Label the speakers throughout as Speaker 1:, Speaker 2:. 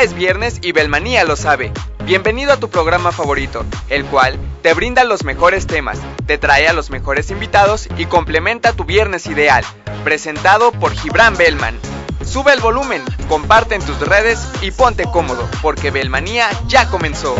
Speaker 1: es viernes y Belmanía lo sabe. Bienvenido a tu programa favorito, el cual te brinda los mejores temas, te trae a los mejores invitados y complementa tu viernes ideal, presentado por Gibran Belman. Sube el volumen, comparte en tus redes y ponte cómodo, porque Belmanía ya comenzó.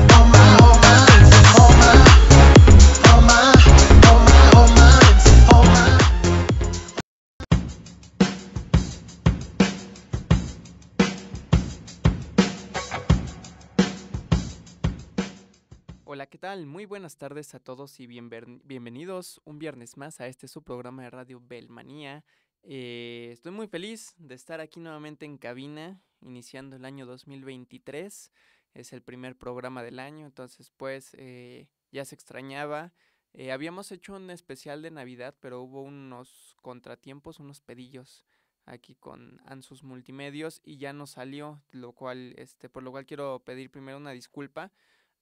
Speaker 1: ¿qué tal? Muy buenas tardes a todos y bienvenidos un viernes más a este su programa de radio Belmanía. Eh, estoy muy feliz de estar aquí nuevamente en cabina, iniciando el año 2023. Es el primer programa del año, entonces pues eh, ya se extrañaba. Eh, habíamos hecho un especial de Navidad, pero hubo unos contratiempos, unos pedillos aquí con Ansus Multimedios y ya no salió, lo cual, este, por lo cual quiero pedir primero una disculpa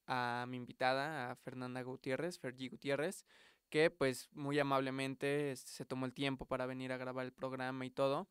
Speaker 1: a mi invitada, a Fernanda Gutiérrez, Fergie Gutiérrez, que pues muy amablemente se tomó el tiempo para venir a grabar el programa y todo.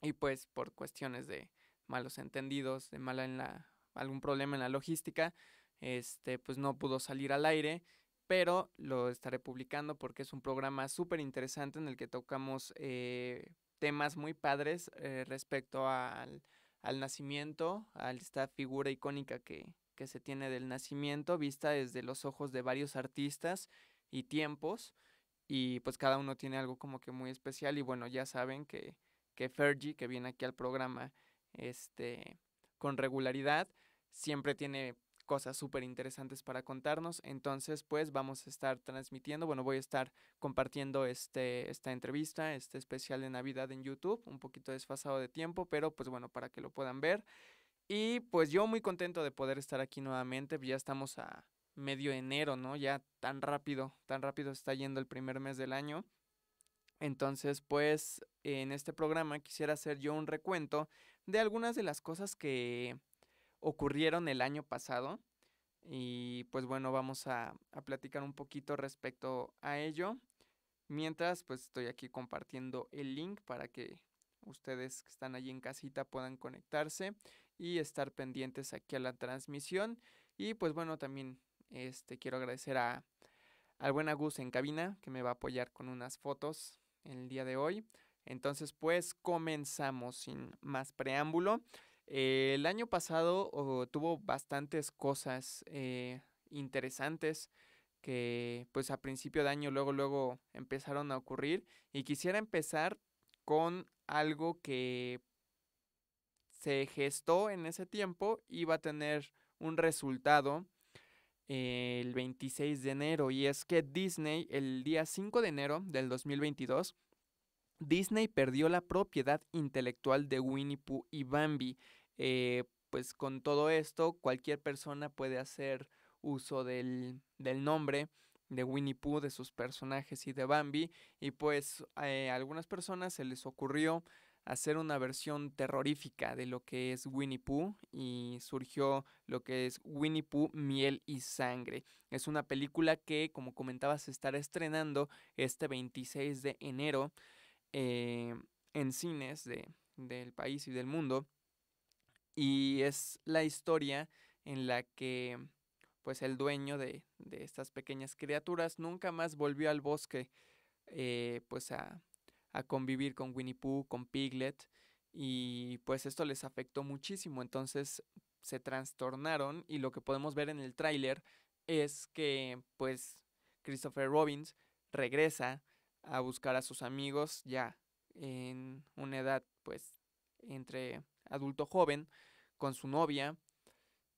Speaker 1: Y pues por cuestiones de malos entendidos, de mala en la algún problema en la logística, este pues no pudo salir al aire, pero lo estaré publicando porque es un programa súper interesante en el que tocamos eh, temas muy padres eh, respecto al, al nacimiento, a esta figura icónica que, que se tiene del nacimiento, vista desde los ojos de varios artistas y tiempos, y pues cada uno tiene algo como que muy especial, y bueno, ya saben que, que Fergie, que viene aquí al programa este, con regularidad, siempre tiene cosas súper interesantes para contarnos. Entonces, pues vamos a estar transmitiendo, bueno, voy a estar compartiendo este, esta entrevista, este especial de Navidad en YouTube, un poquito desfasado de tiempo, pero pues bueno, para que lo puedan ver. Y pues yo muy contento de poder estar aquí nuevamente. Ya estamos a medio enero, ¿no? Ya tan rápido, tan rápido está yendo el primer mes del año. Entonces, pues en este programa quisiera hacer yo un recuento de algunas de las cosas que ocurrieron el año pasado. Y pues bueno, vamos a, a platicar un poquito respecto a ello. Mientras, pues estoy aquí compartiendo el link para que ustedes que están allí en casita puedan conectarse y estar pendientes aquí a la transmisión. Y pues bueno, también este, quiero agradecer a, al buen Agus en cabina que me va a apoyar con unas fotos el día de hoy. Entonces pues comenzamos sin más preámbulo. el año pasado oh, tuvo bastantes cosas eh, interesantes que pues a principio de año luego luego empezaron a ocurrir y quisiera empezar con algo que se gestó en ese tiempo iba a tener un resultado eh, el 26 de enero. Y es que Disney, el día 5 de enero del 2022, Disney perdió la propiedad intelectual de Winnie Pooh y Bambi. Eh, pues con todo esto, cualquier persona puede hacer uso del, del, nombre de Winnie Pooh, de sus personajes y de Bambi. Y pues a eh, algunas personas se les ocurrió hacer una versión terrorífica de lo que es Winnie Pooh y surgió lo que es Winnie Pooh Miel y Sangre. Es una película que, como comentabas, se estará estrenando este 26 de enero eh, en cines del país y del mundo. Y es la historia en la que pues el dueño de, estas pequeñas criaturas nunca más volvió al bosque eh, pues a, a convivir con Winnie Pooh, con Piglet, y pues esto les afectó muchísimo, entonces se trastornaron y lo que podemos ver en el tráiler es que pues Christopher Robbins regresa a buscar a sus amigos ya en una edad pues entre adulto joven con su novia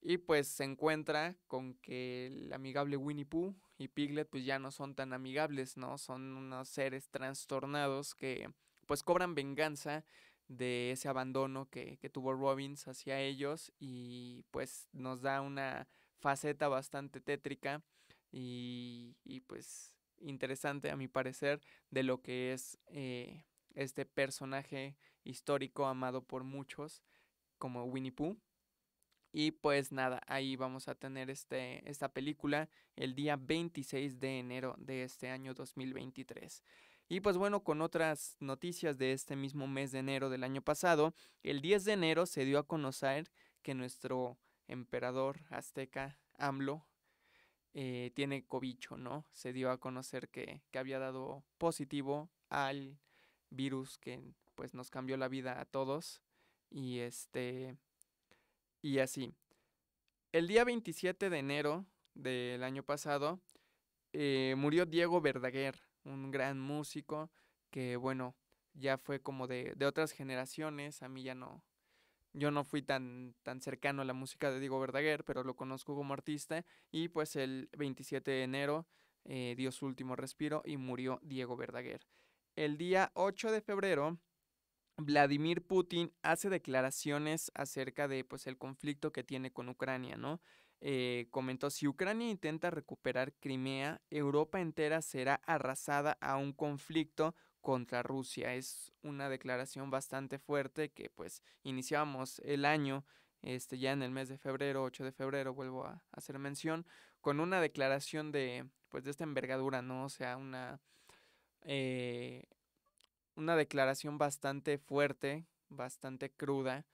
Speaker 1: y pues se encuentra con que el amigable Winnie Pooh y Piglet pues ya no son tan amigables, ¿no? Son unos seres trastornados que pues cobran venganza de ese abandono que, tuvo Robbins hacia ellos y pues nos da una faceta bastante tétrica y, pues interesante a mi parecer de lo que es eh, este personaje histórico amado por muchos como Winnie Pooh y pues nada, ahí vamos a tener este, esta película el día 26 de enero de este año 2023. Y pues bueno, con otras noticias de este mismo mes de enero del año pasado, el 10 de enero se dio a conocer que nuestro emperador azteca AMLO eh, tiene cobicho, ¿no? Se dio a conocer que, que había dado positivo al virus que pues nos cambió la vida a todos. Y este y así. El día 27 de enero del año pasado eh, murió Diego Verdaguer, un gran músico que, bueno, ya fue como de, otras generaciones. A mí ya no. Yo no fui tan, tan cercano a la música de Diego Verdaguer, pero lo conozco como artista. Y pues el 27 de enero eh, dio su último respiro y murió Diego Verdaguer. El día 8 de febrero Vladimir Putin hace declaraciones acerca de pues, el conflicto que tiene con Ucrania, ¿no? Eh, comentó, si Ucrania intenta recuperar Crimea, Europa entera será arrasada a un conflicto contra Rusia. Es una declaración bastante fuerte que pues iniciamos el año, este, ya en el mes de febrero, 8 de febrero, vuelvo a, hacer mención, con una declaración de pues de esta envergadura, ¿no? O sea, una... Eh, una declaración bastante fuerte, bastante cruda,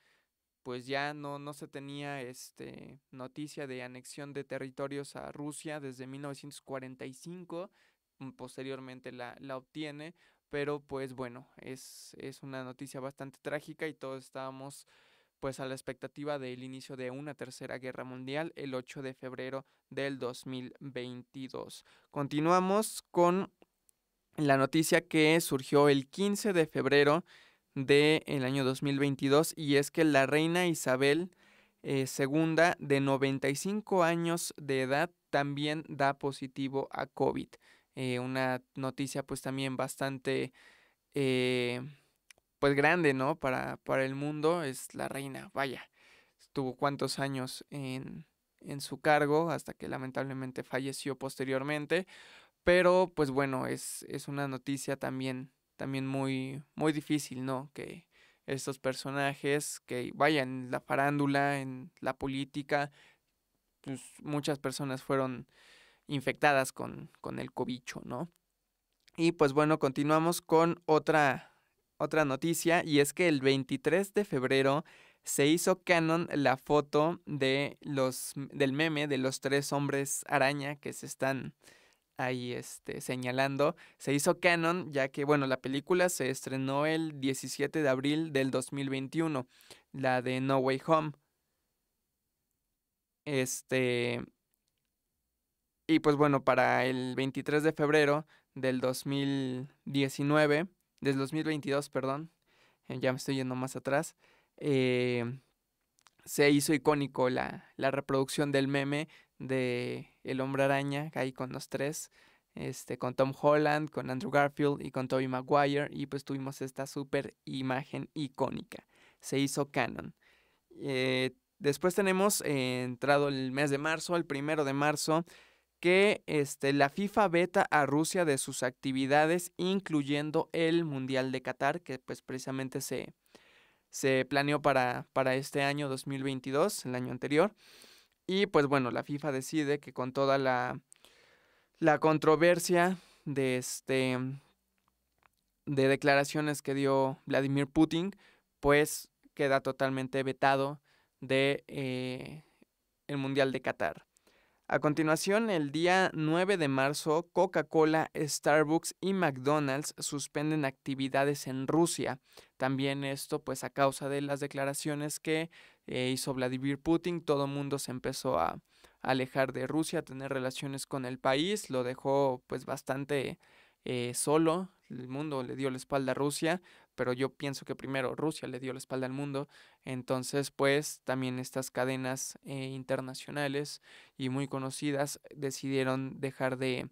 Speaker 1: pues ya no, no se tenía este, noticia de anexión de territorios a Rusia desde 1945, mm, posteriormente la, la obtiene, pero pues bueno, es, es una noticia bastante trágica y todos estábamos pues a la expectativa del inicio de una tercera guerra mundial el 8 de febrero del 2022. Continuamos con la noticia que surgió el 15 de febrero del año 2022 y es que la reina Isabel II eh, de 95 años de edad también da positivo a COVID. Eh, una noticia pues también bastante eh, pues grande, ¿no? Para, para el mundo es la reina, vaya, estuvo cuántos años en, en su cargo hasta que lamentablemente falleció posteriormente. Pero pues bueno, es, una noticia también, también muy, muy difícil, ¿no? Que estos personajes que vayan en la farándula, en la política, pues muchas personas fueron infectadas con, el cobicho, ¿no? Y pues bueno, continuamos con otra, otra noticia y es que el 23 de febrero se hizo canon la foto de los, del meme de los tres hombres araña que se están ahí este, señalando, se hizo canon ya que, bueno, la película se estrenó el 17 de abril del 2021, la de No Way Home. Este... Y pues bueno, para el 23 de febrero del 2019, del 2022, perdón, eh, ya me estoy yendo más atrás, eh, se hizo icónico la, la reproducción del meme de el hombre araña, ahí con los tres, este, con Tom Holland, con Andrew Garfield y con Tobey Maguire, y pues tuvimos esta super imagen icónica. Se hizo canon. Eh, después tenemos eh, entrado el mes de marzo, el primero de marzo, que este, la FIFA beta a Rusia de sus actividades, incluyendo el Mundial de Qatar, que pues precisamente se, se planeó para, para este año 2022, el año anterior. Y pues bueno, la FIFA decide que con toda la, la controversia de este de declaraciones que dio Vladimir Putin, pues queda totalmente vetado de eh, el Mundial de Qatar. A continuación, el día 9 de marzo, Coca-Cola, Starbucks y McDonald's suspenden actividades en Rusia. También esto pues a causa de las declaraciones que eh, hizo Vladimir Putin, todo el mundo se empezó a, alejar de Rusia, a tener relaciones con el país, lo dejó pues bastante eh, solo, el mundo le dio la espalda a Rusia, pero yo pienso que primero Rusia le dio la espalda al mundo, entonces pues también estas cadenas eh, internacionales y muy conocidas decidieron dejar de,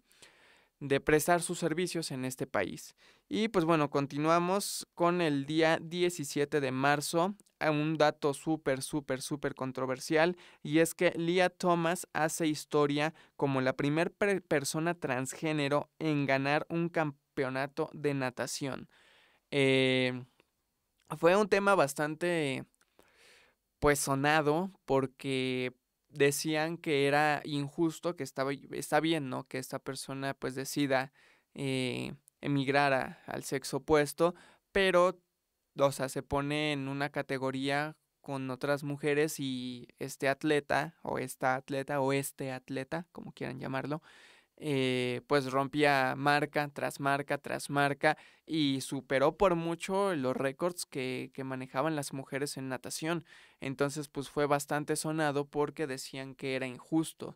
Speaker 1: de prestar sus servicios en este país. Y pues bueno, continuamos con el día 17 de marzo, un dato súper, súper, súper controversial, y es que Lia Thomas hace historia como la primera persona transgénero en ganar un campeonato de natación. Eh, fue un tema bastante, pues, sonado, porque decían que era injusto, que estaba, está bien, ¿no? Que esta persona pues decida eh, emigrar al sexo opuesto, pero, o sea, se pone en una categoría con otras mujeres y este atleta o esta atleta o este atleta, como quieran llamarlo, eh, pues rompía marca tras marca tras marca y superó por mucho los récords que, manejaban las mujeres en natación. Entonces pues fue bastante sonado porque decían que era injusto.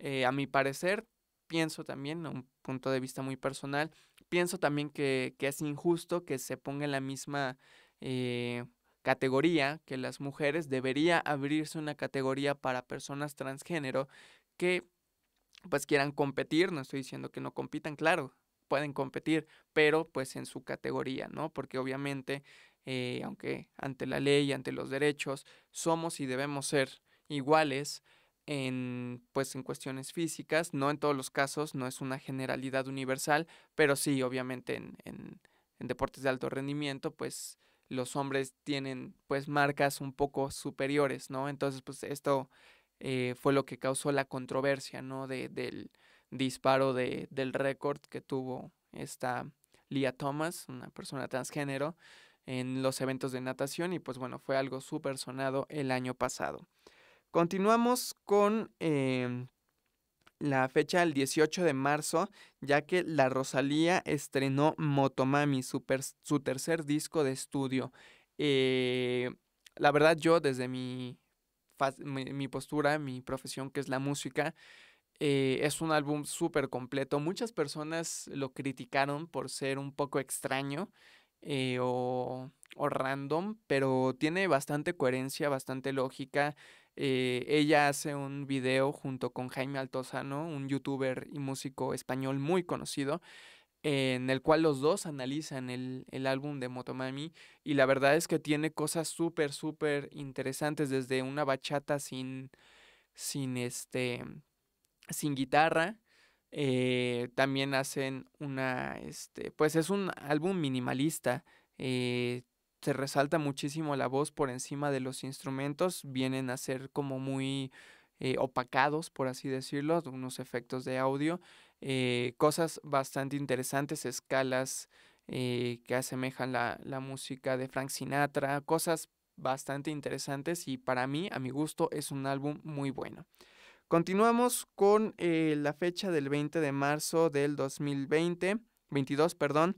Speaker 1: Eh, a mi parecer, pienso también, a un punto de vista muy personal, pienso también que, es injusto que se ponga en la misma eh, categoría que las mujeres. Debería abrirse una categoría para personas transgénero que pues quieran competir, no estoy diciendo que no compitan, claro, pueden competir, pero pues en su categoría, ¿no? Porque obviamente, eh, aunque ante la ley, ante los derechos, somos y debemos ser iguales en pues en cuestiones físicas, no en todos los casos, no es una generalidad universal, pero sí, obviamente en, en deportes de alto rendimiento, pues los hombres tienen pues marcas un poco superiores, ¿no? Entonces, pues esto eh, fue lo que causó la controversia, ¿no? del disparo del récord que tuvo esta Lia Thomas, una persona transgénero, en los eventos de natación y pues bueno, fue algo súper sonado el año pasado. Continuamos con em, la fecha del 18 de marzo, ya que la Rosalía estrenó Motomami, su, su tercer disco de estudio. Eh, la verdad yo desde mi mi, postura, mi profesión, que es la música. Eh, es un álbum súper completo. Muchas personas lo criticaron por ser un poco extraño eh, o, random, pero tiene bastante coherencia, bastante lógica. Eh, ella hace un video junto con Jaime Altozano, un youtuber y músico español muy conocido, en el cual los dos analizan el, álbum de Motomami y la verdad es que tiene cosas súper, súper interesantes, desde una bachata sin, sin, este, sin guitarra, eh, también hacen una, este, pues es un álbum minimalista, eh, se resalta muchísimo la voz por encima de los instrumentos, vienen a ser como muy... Eh, opacados, por así decirlo, unos efectos de audio eh, cosas bastante interesantes, escalas eh, que asemejan la, música de Frank Sinatra, cosas bastante interesantes y para mí, a mi gusto, es un álbum muy bueno. Continuamos con eh, la fecha del 20 de marzo del 2020, 22, perdón.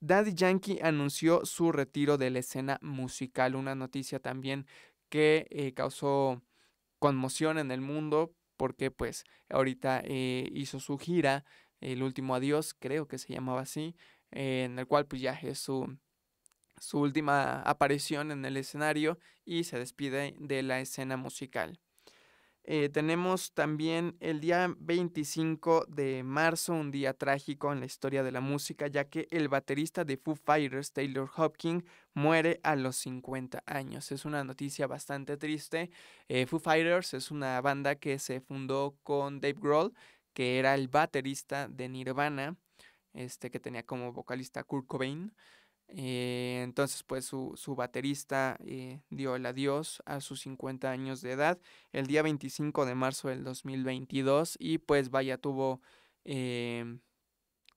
Speaker 1: Daddy Yankee anunció su retiro de la escena musical, una noticia también que causó conmoción en el mundo porque pues ahorita eh, hizo su gira, El último adiós, creo que se llamaba así, en el cual pues ya es su, su última aparición en el escenario y se despide de la escena musical. Eh, tenemos también el día 25 de marzo, un día trágico en la historia de la música, ya que el baterista de Foo Fighters, Taylor Hopkins, muere a los 50 años. Es una noticia bastante triste. Eh, Foo Fighters es una banda que se fundó con Dave Grohl, que era el baterista de Nirvana, este que tenía como vocalista Kurt Cobain. Eh, entonces, pues su, su baterista eh, dio el adiós a sus 50 años de edad el día 25 de marzo del 2022 y pues vaya, tuvo eh,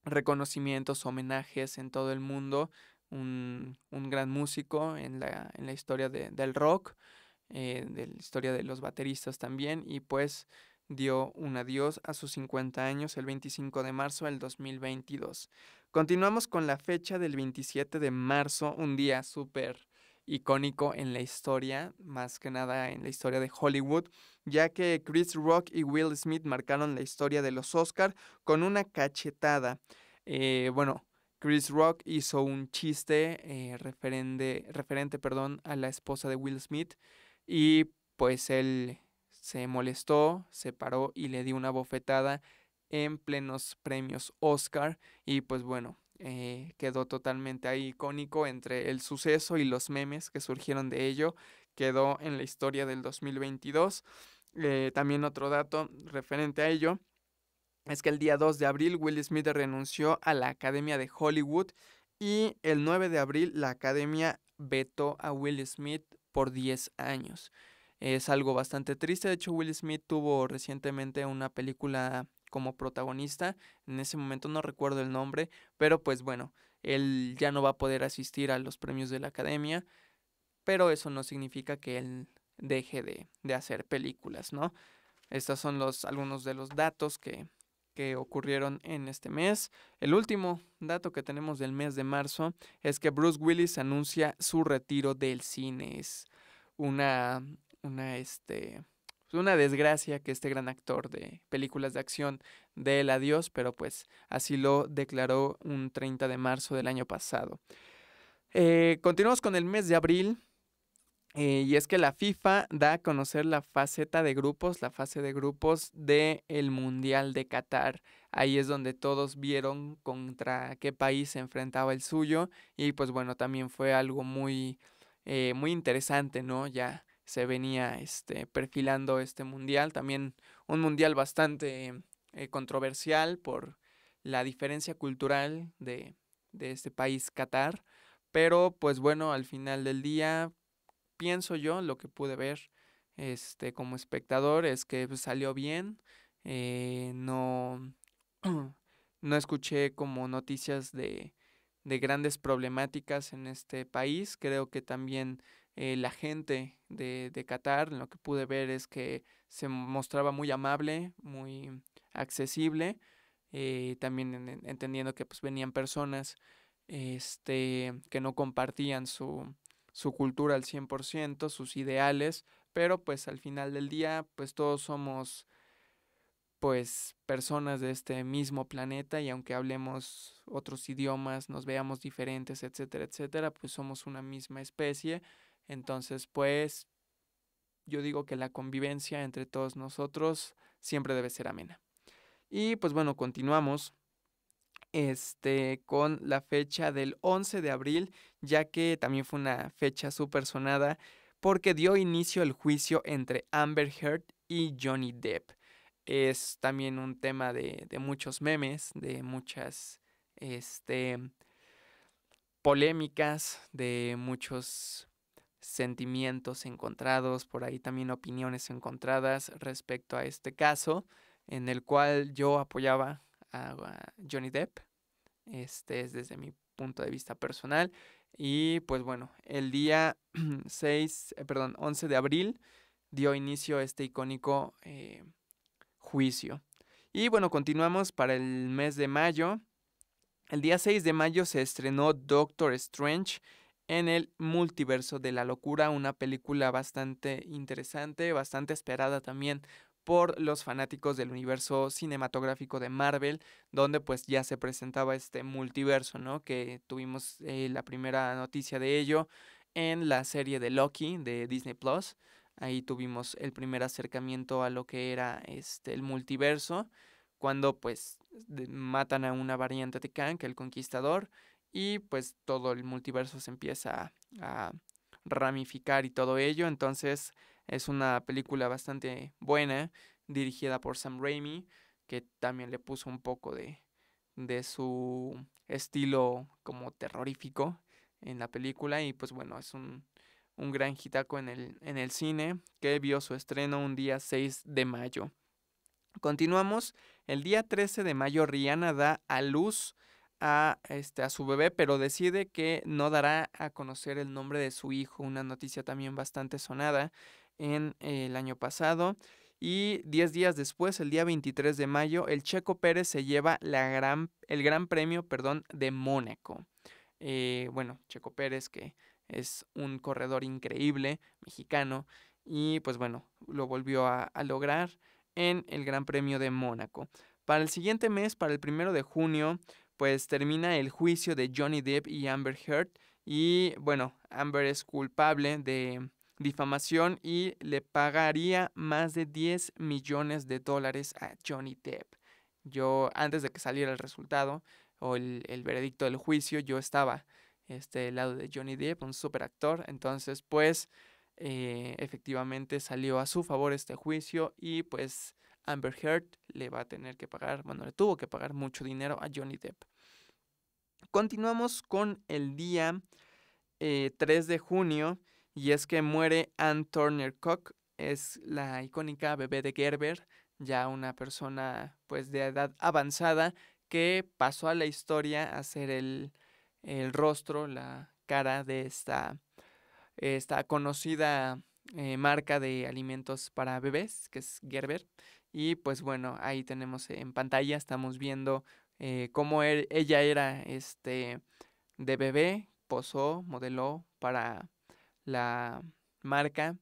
Speaker 1: reconocimientos, homenajes en todo el mundo, un, gran músico en la, en la historia del rock, eh, de la historia de los bateristas también y pues dio un adiós a sus 50 años el 25 de marzo del 2022. Continuamos con la fecha del 27 de marzo, un día súper icónico en la historia, más que nada en la historia de Hollywood, ya que Chris Rock y Will Smith marcaron la historia de los Oscar con una cachetada. Eh, bueno, Chris Rock hizo un chiste eh, referente, referente perdón, a la esposa de Will Smith y pues él se molestó, se paró y le dio una bofetada en plenos premios Oscar y pues bueno, eh, quedó totalmente ahí icónico entre el suceso y los memes que surgieron de ello, quedó en la historia del 2022. Eh, también otro dato referente a ello es que el día 2 de abril Will Smith renunció a la Academia de Hollywood y el 9 de abril la Academia vetó a Will Smith por 10 años. Es algo bastante triste, de hecho Will Smith tuvo recientemente una película como protagonista. En ese momento no recuerdo el nombre, pero pues bueno, él ya no va a poder asistir a los premios de la academia, pero eso no significa que él deje de, hacer películas, ¿no? Estos son los, algunos de los datos que, que ocurrieron en este mes. El último dato que tenemos del mes de marzo es que Bruce Willis anuncia su retiro del cine. Es una, una, este, pues, una desgracia que este gran actor de películas de acción dé el adiós, pero pues así lo declaró un 30 de marzo del año pasado. Eh, continuamos con el mes de abril. Eh, y es que la FIFA da a conocer la faceta de grupos, la fase de grupos del Mundial de Qatar. Ahí es donde todos vieron contra qué país se enfrentaba el suyo. Y pues bueno, también fue algo muy, eh, muy interesante, ¿no? Ya se venía este, perfilando este mundial. También un mundial bastante eh, controversial por la diferencia cultural de, este país Qatar. Pero pues bueno, al final del día, pienso yo, lo que pude ver este, como espectador es que pues, salió bien. Eh, no, no escuché como noticias de, grandes problemáticas en este país. Creo que también eh, la gente de, de Qatar, lo que pude ver es que se mostraba muy amable, muy accesible, eh, también entendiendo que pues, venían personas este, que no compartían su, su cultura al 100%, sus ideales, pero pues al final del día pues todos somos pues personas de este mismo planeta y aunque hablemos otros idiomas, nos veamos diferentes, etcétera, etcétera, pues somos una misma especie entonces, pues, yo digo que la convivencia entre todos nosotros siempre debe ser amena. Y pues bueno, continuamos este, con la fecha del 11 de abril, ya que también fue una fecha súper sonada porque dio inicio el juicio entre Amber Heard y Johnny Depp. Es también un tema de, de muchos memes, de muchas este, polémicas, de muchos sentimientos encontrados, por ahí también opiniones encontradas respecto a este caso en el cual yo apoyaba a Johnny Depp. Este es desde mi punto de vista personal. Y pues bueno, el día 6, eh, perdón, 11 de abril dio inicio a este icónico eh, juicio. Y bueno, continuamos para el mes de mayo. El día 6 de mayo se estrenó Doctor Strange en el multiverso de la locura, una película bastante interesante, bastante esperada también por los fanáticos del universo cinematográfico de Marvel, donde pues ya se presentaba este multiverso, ¿no? Que tuvimos eh, la primera noticia de ello en la serie de Loki de Disney Plus. Ahí tuvimos el primer acercamiento a lo que era este el multiverso, cuando pues matan a una variante de Kang, el conquistador, y pues todo el multiverso se empieza a ramificar y todo ello. Entonces es una película bastante buena, dirigida por Sam Raimi, que también le puso un poco de, de su estilo como terrorífico en la película y pues bueno, es un, un gran hitaco en el, en el cine que vio su estreno un día 6 de mayo. Continuamos, el día 13 de mayo Rihanna da a luz a, este, a su bebé, pero decide que no dará a conocer el nombre de su hijo, una noticia también bastante sonada en el año pasado. Y 10 días después, el día 23 de mayo, el Checo Pérez se lleva la gran, el Gran Premio perdón, de Mónaco. Eh, bueno, Checo Pérez, que es un corredor increíble, mexicano, y pues bueno, lo volvió a lograr en el Gran Premio de Mónaco. Para el siguiente mes, para el primero de junio, pues termina el juicio de Johnny Depp y Amber Heard y bueno, Amber es culpable de difamación y le pagaría más de 10 millones de dólares a Johnny Depp. Yo, antes de que saliera el resultado o el, veredicto del juicio, yo estaba este, lado de Johnny Depp, un super actor. Entonces, pues, eh, efectivamente salió a su favor este juicio y pues Amber Heard le va a tener que pagar, bueno, le tuvo que pagar mucho dinero a Johnny Depp. Continuamos con el día 3 eh, de junio y es que muere Ann Turner Cook, es la icónica bebé de Gerber, ya una persona pues de edad avanzada que pasó a la historia a ser el, rostro, la cara de esta, esta conocida eh, marca de alimentos para bebés, que es Gerber. Y pues bueno, ahí tenemos en pantalla, estamos viendo eh, Como er, ella era este, de bebé, posó, modeló para la marca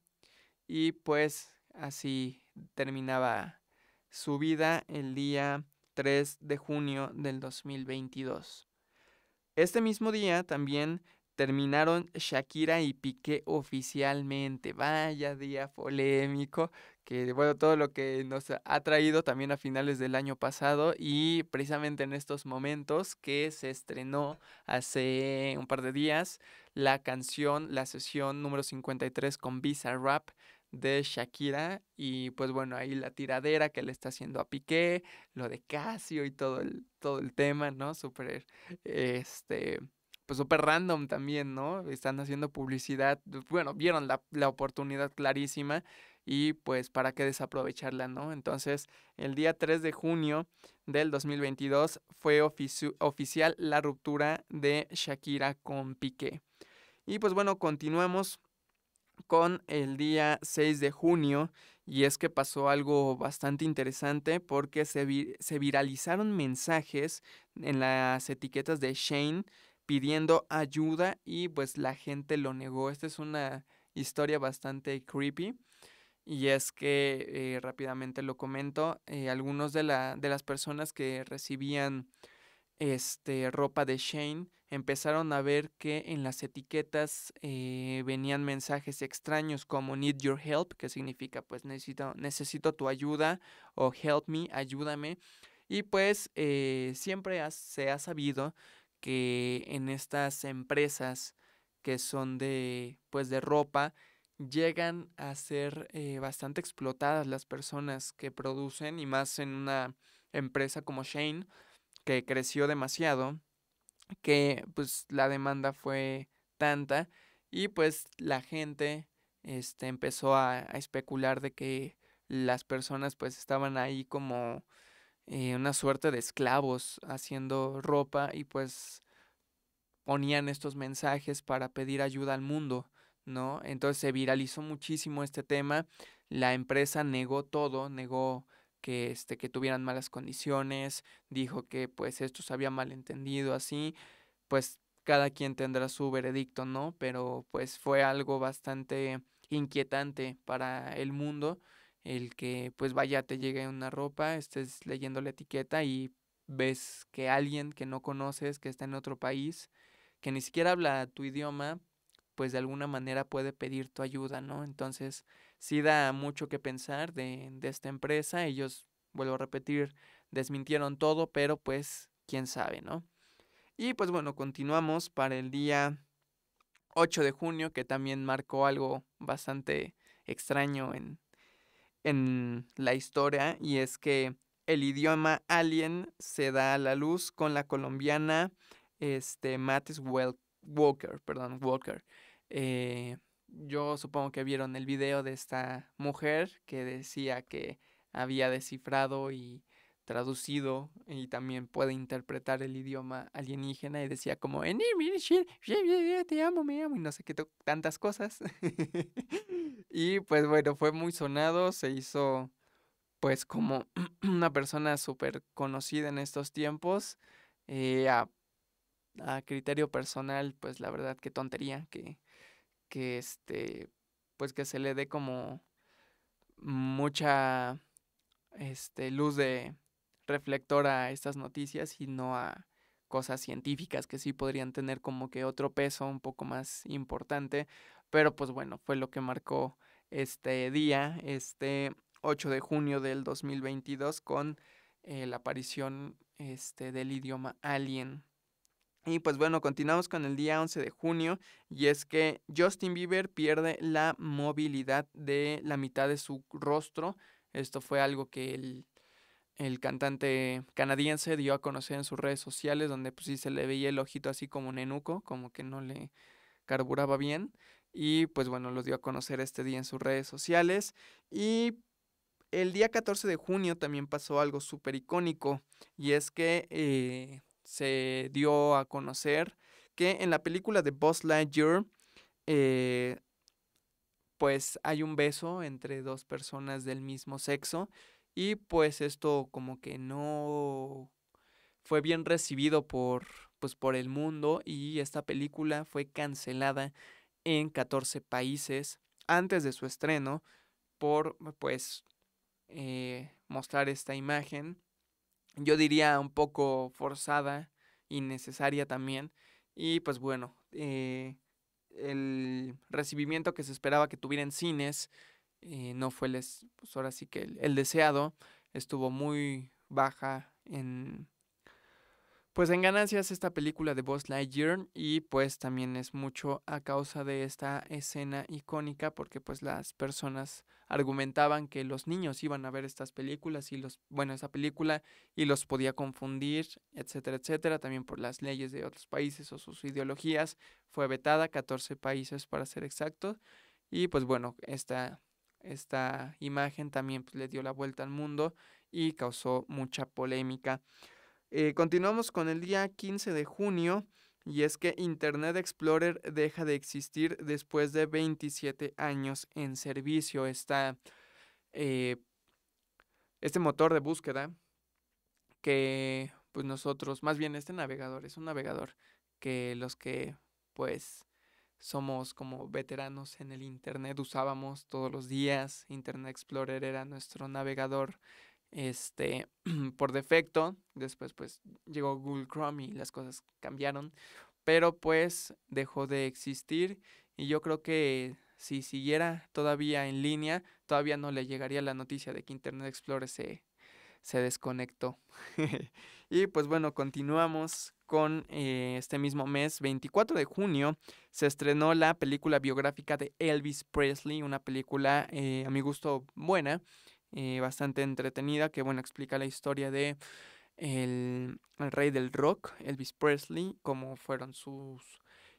Speaker 1: y pues así terminaba su vida el día 3 de junio del 2022. Este mismo día también terminaron Shakira y Piqué oficialmente. Vaya día polémico que bueno, todo lo que nos ha traído también a finales del año pasado y precisamente en estos momentos que se estrenó hace un par de días la canción, la sesión número 53 con Visa Rap de Shakira y pues bueno, ahí la tiradera que le está haciendo a Piqué, lo de Casio y todo el, todo el tema, ¿no? Súper, este, pues súper random también, ¿no? Están haciendo publicidad, bueno, vieron la, la oportunidad clarísima y pues para qué desaprovecharla, ¿no? Entonces, el día 3 de junio del 2022 fue oficial la ruptura de Shakira con Piqué. Y pues bueno, continuamos con el día 6 de junio y es que pasó algo bastante interesante porque se, se viralizaron mensajes en las etiquetas de Shane pidiendo ayuda y pues la gente lo negó. Esta es una historia bastante creepy. Y es que, eh, rápidamente lo comento, eh, algunos de, la, de las personas que recibían este, ropa de Shane empezaron a ver que en las etiquetas eh, venían mensajes extraños como need your help, que significa pues necesito, necesito tu ayuda o help me, ayúdame. Y pues siempre se ha sabido que en estas empresas que son de pues de ropa llegan a ser eh, bastante explotadas las personas que producen y más en una empresa como Shane que creció demasiado que pues la demanda fue tanta y pues la gente este, empezó a, especular de que las personas pues estaban ahí como eh, una suerte de esclavos haciendo ropa y pues ponían estos mensajes para pedir ayuda al mundo ¿no? Entonces se viralizó muchísimo este tema. La empresa negó todo, negó que, este, que tuvieran malas condiciones, dijo que pues esto se había malentendido así, pues cada quien tendrá su veredicto, ¿no? Pero pues fue algo bastante inquietante para el mundo el que pues vaya te llegue una ropa, estés leyendo la etiqueta y ves que alguien que no conoces, que está en otro país, que ni siquiera habla tu idioma, pues de alguna manera puede pedir tu ayuda, ¿no? Entonces, sí da mucho que pensar de, esta empresa. Ellos, vuelvo a repetir, desmintieron todo, pero pues, quién sabe, ¿no? Y pues bueno, continuamos para el día 8 de junio, que también marcó algo bastante extraño en, la historia, y es que el idioma alien se da a la luz con la colombiana este, Walker, perdón, Walker, eh, yo supongo que vieron el video de esta mujer que decía que había descifrado y traducido y también puede interpretar el idioma alienígena y decía como te amo, me amo y no sé qué tantas cosas. y pues bueno, fue muy sonado, se hizo pues como una persona súper conocida en estos tiempos. Eh, a, a criterio personal, pues la verdad que tontería que que este, pues que se le dé como mucha este, luz de reflector a estas noticias y no a cosas científicas que sí podrían tener como que otro peso un poco más importante, pero pues bueno, fue lo que marcó este día, este 8 de junio del 2022 con eh, la aparición este, del idioma alien y pues bueno, continuamos con el día 11 de junio y es que Justin Bieber pierde la movilidad de la mitad de su rostro. Esto fue algo que el, el cantante canadiense dio a conocer en sus redes sociales donde pues sí se le veía el ojito así como nenuco, como que no le carburaba bien. Y pues bueno, lo dio a conocer este día en sus redes sociales. Y el día 14 de junio también pasó algo súper icónico y es que... Eh, se dio a conocer que en la película de Buzz Lightyear, eh, pues hay un beso entre dos personas del mismo sexo y pues esto como que no fue bien recibido por, pues por el mundo y esta película fue cancelada en 14 países antes de su estreno por pues eh, mostrar esta imagen yo diría un poco forzada, innecesaria también. Y pues bueno, eh, el recibimiento que se esperaba que tuviera en cines eh, no fue les. pues ahora sí que el deseado, estuvo muy baja en, pues en ganancias esta película de Buzz Lightyear y pues también es mucho a causa de esta escena icónica porque pues las personas argumentaban que los niños iban a ver estas películas y los bueno esa película y los podía confundir etcétera etcétera también por las leyes de otros países o sus ideologías fue vetada 14 países para ser exactos y pues bueno esta esta imagen también pues, le dio la vuelta al mundo y causó mucha polémica. Eh, continuamos con el día 15 de junio y es que Internet Explorer deja de existir después de 27 años en servicio. Está eh, este motor de búsqueda que pues nosotros, más bien este navegador, es un navegador que los que pues somos como veteranos en el Internet usábamos todos los días. Internet Explorer era nuestro navegador este, por defecto. Después, pues, llegó Google Chrome y las cosas cambiaron. Pero, pues, dejó de existir. Y yo creo que si siguiera todavía en línea, todavía no le llegaría la noticia de que Internet Explorer se, se desconectó. y, pues, bueno, continuamos con eh, este mismo mes, 24 de junio, se estrenó la película biográfica de Elvis Presley, una película eh, a mi gusto buena, eh, bastante entretenida que, bueno, explica la historia de el, rey del rock, Elvis Presley, cómo fueron sus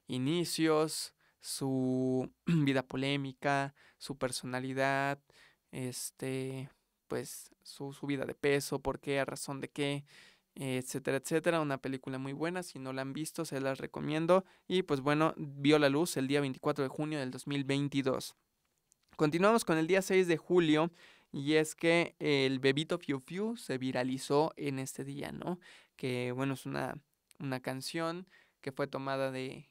Speaker 1: inicios, su vida polémica, su personalidad, este, pues su vida de peso, por qué, a razón de qué, etcétera, etcétera. Una película muy buena, si no la han visto, se las recomiendo. Y pues bueno, vio la luz el día 24 de junio del 2022. Continuamos con el día 6 de julio y es que el bebito Fiu Fiu se viralizó en este día, ¿no? Que bueno, es una, una canción que fue tomada de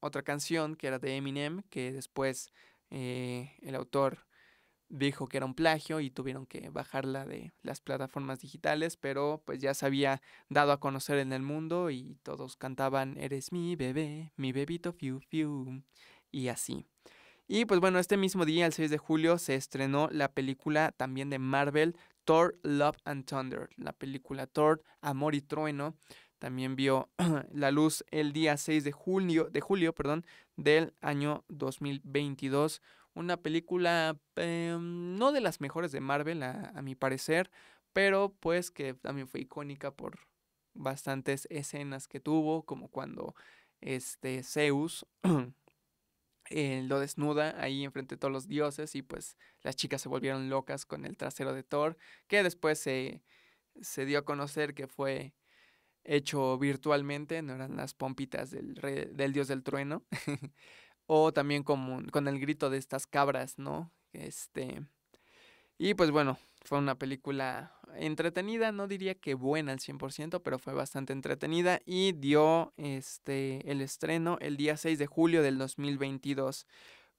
Speaker 1: otra canción que era de Eminem, que después eh, el autor dijo que era un plagio y tuvieron que bajarla de las plataformas digitales, pero pues ya se había dado a conocer en el mundo y todos cantaban Eres mi bebé, mi bebito fiu fiu y así. Y pues bueno, este mismo día, el 6 de julio, se estrenó la película también de Marvel, Thor, Love and Thunder. La película Thor, Amor y Trueno, también vio la luz el día 6 de julio, de julio perdón, del año 2022. Una película em, no de las mejores de Marvel, a, mi parecer, pero pues que también fue icónica por bastantes escenas que tuvo, como cuando este Zeus Eh, lo desnuda ahí enfrente de todos los dioses y pues las chicas se volvieron locas con el trasero de Thor, que después se, dio a conocer que fue hecho virtualmente, no eran las pompitas del, dios del trueno, o también con, con el grito de estas cabras, ¿no? Este, y pues bueno, fue una película entretenida, no diría que buena al 100%, pero fue bastante entretenida y dio este, el estreno el día 6 de julio del 2022.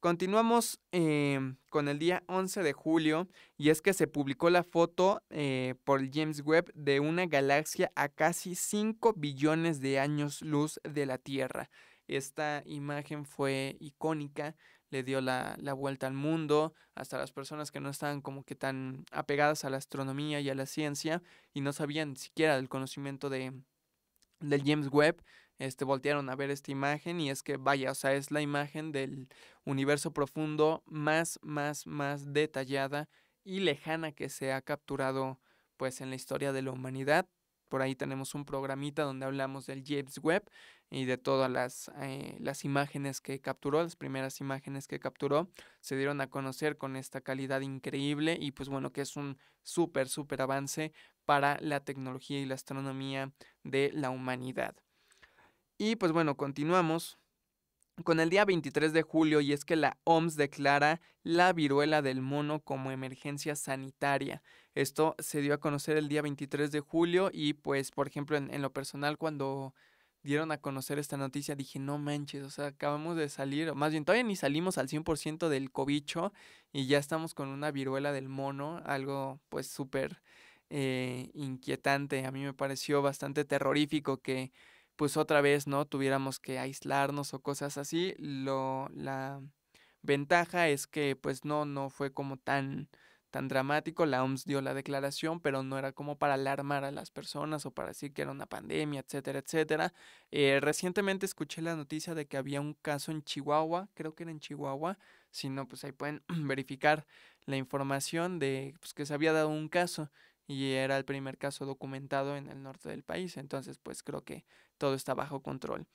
Speaker 1: Continuamos em, con el día 11 de julio y es que se publicó la foto eh, por James Webb de una galaxia a casi 5 billones de años luz de la Tierra. Esta imagen fue icónica, le dio la, vuelta al mundo, hasta las personas que no estaban como que tan apegadas a la astronomía y a la ciencia y no sabían siquiera del conocimiento de, del James Webb, este, voltearon a ver esta imagen y es que vaya, o sea, es la imagen del universo profundo más, más, más detallada y lejana que se ha capturado pues en la historia de la humanidad. Por ahí tenemos un programita donde hablamos del James Webb y de todas las, eh, las imágenes que capturó, las primeras imágenes que capturó, se dieron a conocer con esta calidad increíble y pues bueno, que es un súper, súper avance para la tecnología y la astronomía de la humanidad. Y pues bueno, continuamos con el día 23 de julio y es que la OMS declara la viruela del mono como emergencia sanitaria. Esto se dio a conocer el día 23 de julio y pues, por ejemplo, en, lo personal cuando dieron a conocer esta noticia, dije, no manches, o sea, acabamos de salir, más bien todavía ni salimos al 100% del cobicho y ya estamos con una viruela del mono, algo pues súper eh, inquietante. A mí me pareció bastante terrorífico que pues otra vez, ¿no? Tuviéramos que aislarnos o cosas así. Lo, la ventaja es que pues no, no fue como tan tan dramático. La OMS dio la declaración, pero no era como para alarmar a las personas o para decir que era una pandemia, etcétera, etcétera. Eh, recientemente escuché la noticia de que había un caso en Chihuahua, creo que era en Chihuahua, si no, pues ahí pueden verificar la información de pues, que se había dado un caso y era el primer caso documentado en el norte del país. Entonces, pues creo que todo está bajo control.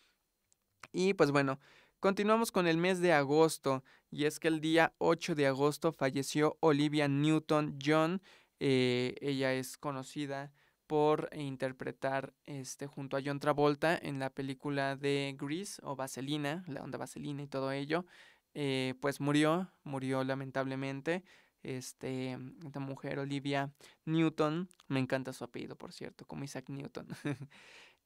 Speaker 1: Y pues bueno, Continuamos con el mes de agosto, y es que el día 8 de agosto falleció Olivia Newton-John. Eh, ella es conocida por interpretar este, junto a John Travolta en la película de Grease o Vaselina, la onda Vaselina y todo ello. Eh, pues murió, murió lamentablemente. Este, esta mujer, Olivia Newton, me encanta su apellido, por cierto, como Isaac Newton.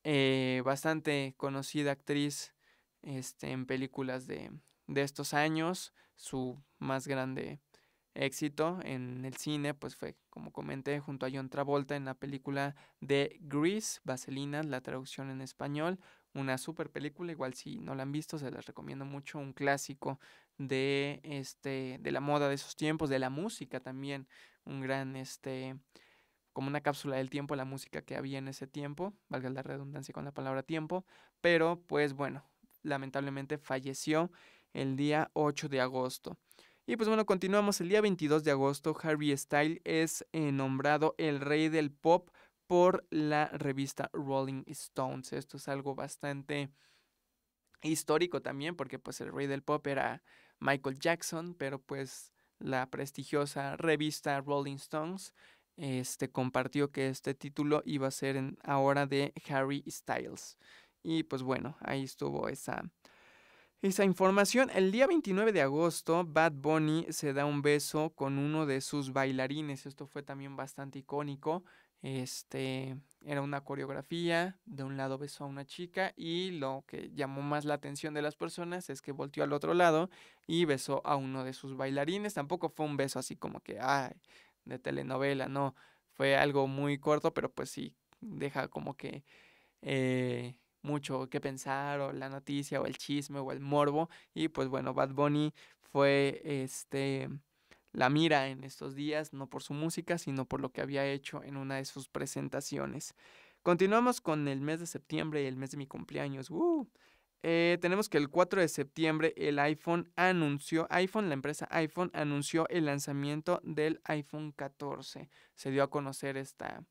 Speaker 1: Eh, bastante conocida actriz este, en películas de, estos años. Su más grande éxito en el cine, pues fue, como comenté, junto a John Travolta en la película de Grease, Vaselina, la traducción en español, una super película, igual si no la han visto, se las recomiendo mucho, un clásico de, este, de la moda de esos tiempos, de la música también, un gran, este, como una cápsula del tiempo, la música que había en ese tiempo, valga la redundancia con la palabra tiempo, pero pues bueno, lamentablemente falleció el día 8 de agosto. Y pues bueno, continuamos. El día 22 de agosto, Harry Styles es eh, nombrado el rey del pop por la revista Rolling Stones. Esto es algo bastante histórico también, porque pues el rey del pop era Michael Jackson, pero pues la prestigiosa revista Rolling Stones este, compartió que este título iba a ser ahora de Harry Styles. Y pues bueno, ahí estuvo esa, esa información. El día 29 de agosto, Bad Bunny se da un beso con uno de sus bailarines. Esto fue también bastante icónico. Este era una coreografía, de un lado besó a una chica y lo que llamó más la atención de las personas es que volteó al otro lado y besó a uno de sus bailarines. Tampoco fue un beso así como que, ay, de telenovela, no. Fue algo muy corto, pero pues sí, deja como que eh, mucho que pensar o la noticia o el chisme o el morbo y pues bueno, Bad Bunny fue este la mira en estos días, no por su música, sino por lo que había hecho en una de sus presentaciones. Continuamos con el mes de septiembre y el mes de mi cumpleaños. Uh, eh, tenemos que el 4 de septiembre el iPhone anunció, iPhone, la empresa iPhone anunció el lanzamiento del iPhone 14. Se dio a conocer esta,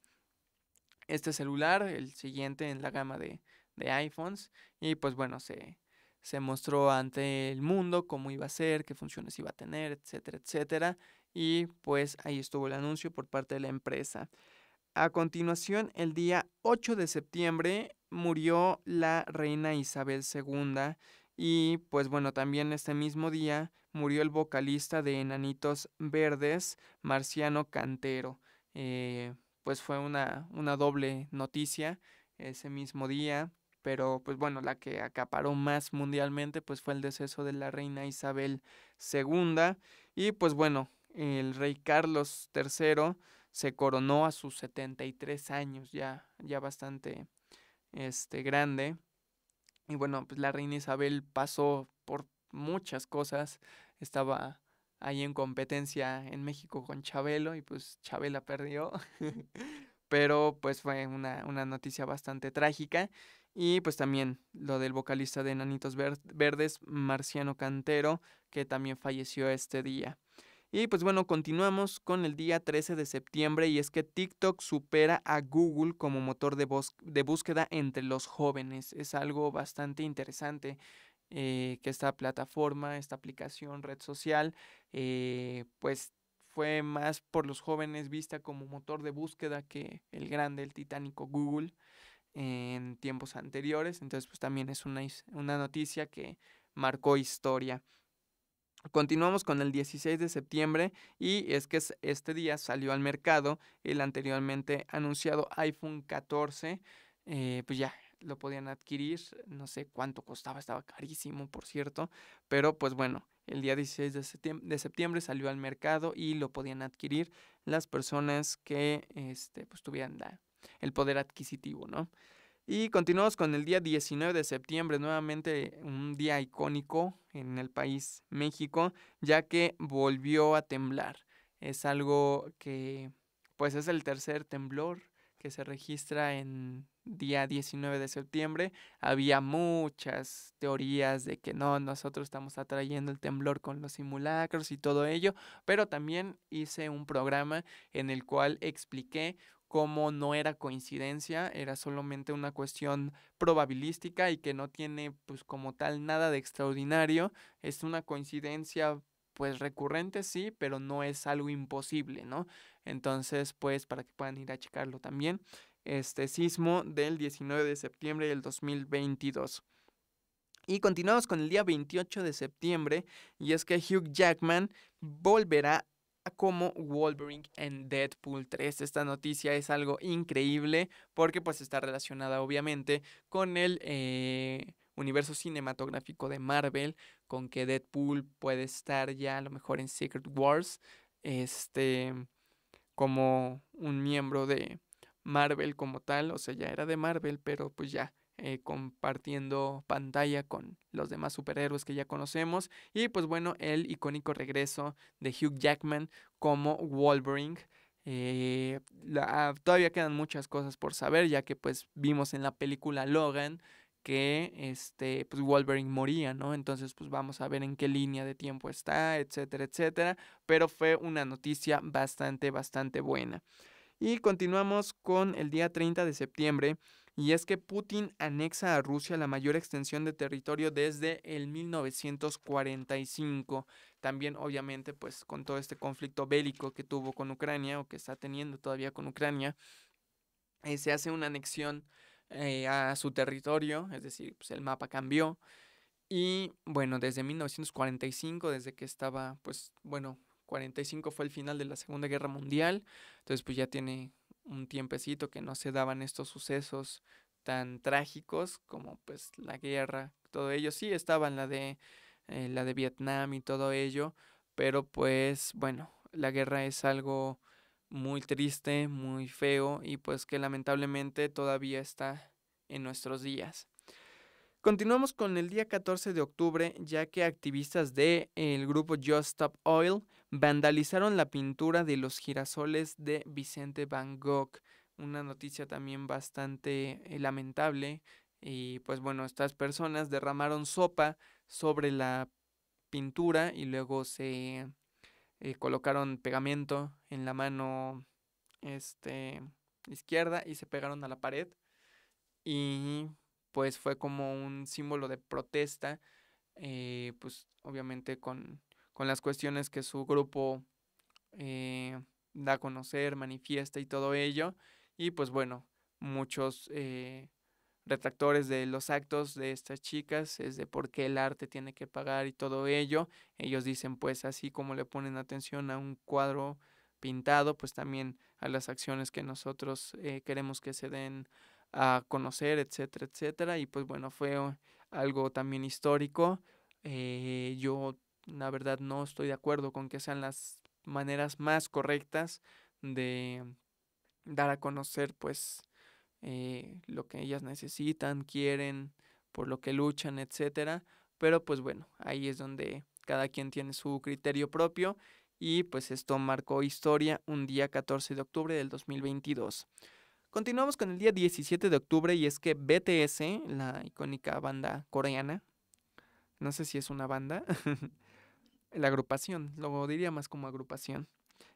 Speaker 1: este celular, el siguiente en la gama de, de iPhones y pues bueno, se, se mostró ante el mundo cómo iba a ser, qué funciones iba a tener, etcétera, etcétera. Y pues ahí estuvo el anuncio por parte de la empresa. A continuación, el día 8 de septiembre murió la reina Isabel II y pues bueno, también este mismo día murió el vocalista de Enanitos Verdes, Marciano Cantero. Eh, pues fue una, una doble noticia ese mismo día pero pues bueno, la que acaparó más mundialmente pues fue el deceso de la reina Isabel II y pues bueno, el rey Carlos III se coronó a sus 73 años, ya, ya bastante este, grande. Y bueno, pues la reina Isabel pasó por muchas cosas. Estaba ahí en competencia en México con Chabelo y pues Chabela perdió. pero pues fue una, noticia bastante trágica. Y pues también lo del vocalista de Nanitos Verdes, Marciano Cantero, que también falleció este día. Y pues bueno, continuamos con el día 13 de septiembre y es que TikTok supera a Google como motor de, de búsqueda entre los jóvenes. Es algo bastante interesante eh, que esta plataforma, esta aplicación, red social, eh, pues fue más por los jóvenes vista como motor de búsqueda que el grande, el titánico Google en tiempos anteriores. Entonces, pues también es una, una noticia que marcó historia. Continuamos con el 16 de septiembre y es que este día salió al mercado el anteriormente anunciado iPhone 14. Eh, pues ya lo podían adquirir, no sé cuánto costaba, estaba carísimo por cierto, pero pues bueno, el día 16 de septiembre, salió al mercado y lo podían adquirir las personas que este, pues, tuvieran el poder adquisitivo, ¿no? Y continuamos con el día 19 de septiembre, nuevamente un día icónico en el país México, ya que volvió a temblar. Es algo que, pues es el tercer temblor que se registra en día 19 de septiembre, había muchas teorías de que no, nosotros estamos atrayendo el temblor con los simulacros y todo ello, pero también hice un programa en el cual expliqué cómo no era coincidencia, era solamente una cuestión probabilística y que no tiene pues como tal nada de extraordinario, es una coincidencia pues recurrente sí, pero no es algo imposible, ¿no? Entonces, pues para que puedan ir a checarlo también, este sismo del 19 de septiembre del 2022. Y continuamos con el día 28 de septiembre, y es que Hugh Jackman volverá como Wolverine en Deadpool 3. Esta noticia es algo increíble porque pues está relacionada obviamente con el... Eh, universo cinematográfico de Marvel, con que Deadpool puede estar ya a lo mejor en Secret Wars, este, como un miembro de Marvel como tal, o sea, ya era de Marvel, pero pues ya eh, compartiendo pantalla con los demás superhéroes que ya conocemos. Y pues bueno, el icónico regreso de Hugh Jackman como Wolverine. Eh, todavía quedan muchas cosas por saber, ya que pues vimos en la película Logan que este, pues Wolverine moría, ¿no? Entonces, pues vamos a ver en qué línea de tiempo está, etcétera, etcétera. Pero fue una noticia bastante, bastante buena. Y continuamos con el día 30 de septiembre, y es que Putin anexa a Rusia la mayor extensión de territorio desde el 1945. También obviamente pues con todo este conflicto bélico que tuvo con Ucrania o que está teniendo todavía con Ucrania, eh, se hace una anexión eh, a su territorio, es decir, pues el mapa cambió. Y bueno, desde 1945, desde que estaba, pues bueno, 45 fue el final de la Segunda Guerra Mundial, entonces pues ya tiene un tiempecito que no se daban estos sucesos tan trágicos como pues la guerra, todo ello. Sí estaba en la de, eh, la de Vietnam y todo ello, pero pues bueno, la guerra es algo muy triste, muy feo y pues que lamentablemente todavía está en nuestros días. Continuamos con el día 14 de octubre, ya que activistas del el grupo Just Stop Oil vandalizaron la pintura de los girasoles de Vicente Van Gogh. Una noticia también bastante eh, lamentable. Y pues bueno, estas personas derramaron sopa sobre la pintura y luego se eh, colocaron pegamento en la mano este, izquierda y se pegaron a la pared. Y pues fue como un símbolo de protesta, eh, pues obviamente con, las cuestiones que su grupo eh, da a conocer, manifiesta y todo ello. Y pues bueno, muchos retractores de los actos de estas chicas, es de por qué el arte tiene que pagar y todo ello. Ellos dicen, pues así como le ponen atención a un cuadro pintado, pues también a las acciones que nosotros eh, queremos que se den a conocer, etcétera, etcétera. Y pues bueno, fue oh, algo también histórico. Eh, yo, la verdad, no estoy de acuerdo con que sean las maneras más correctas de dar a conocer, pues, eh, lo que ellas necesitan, quieren, por lo que luchan, etcétera. Pero pues bueno, ahí es donde cada quien tiene su criterio propio y pues esto marcó historia un día 14 de octubre del 2022. Continuamos con el día 17 de octubre y es que BTS, la icónica banda coreana, no sé si es una banda, la agrupación, lo diría más como agrupación,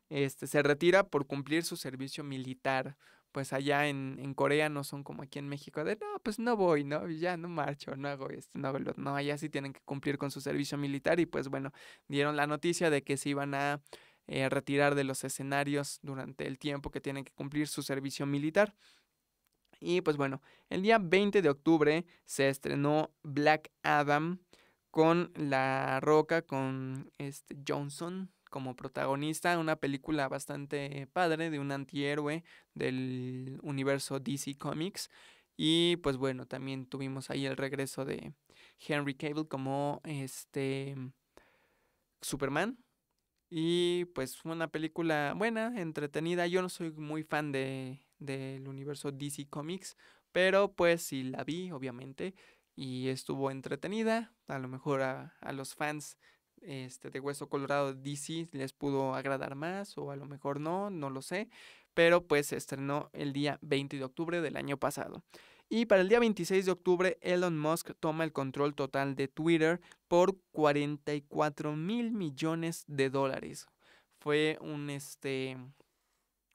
Speaker 1: este, se retira por cumplir su servicio militar pues allá en, Corea no son como aquí en México, de no, pues no voy, ¿no? Ya no marcho, no hago esto, no hago No, allá sí tienen que cumplir con su servicio militar y pues bueno, dieron la noticia de que se iban a eh, retirar de los escenarios durante el tiempo que tienen que cumplir su servicio militar. Y pues bueno, el día 20 de octubre se estrenó Black Adam con La Roca, con este Johnson, como protagonista una película bastante padre de un antihéroe del universo DC Comics. Y pues bueno, también tuvimos ahí el regreso de Henry Cable como este Superman. Y pues fue una película buena, entretenida. Yo no soy muy fan de, del universo DC Comics, pero pues sí la vi, obviamente, y estuvo entretenida. A lo mejor a, a los fans este, de Hueso Colorado DC les pudo agradar más o a lo mejor no, no lo sé, pero pues se estrenó el día 20 de octubre del año pasado. Y para el día 26 de octubre, Elon Musk toma el control total de Twitter por 44 mil millones de dólares. Fue un, este,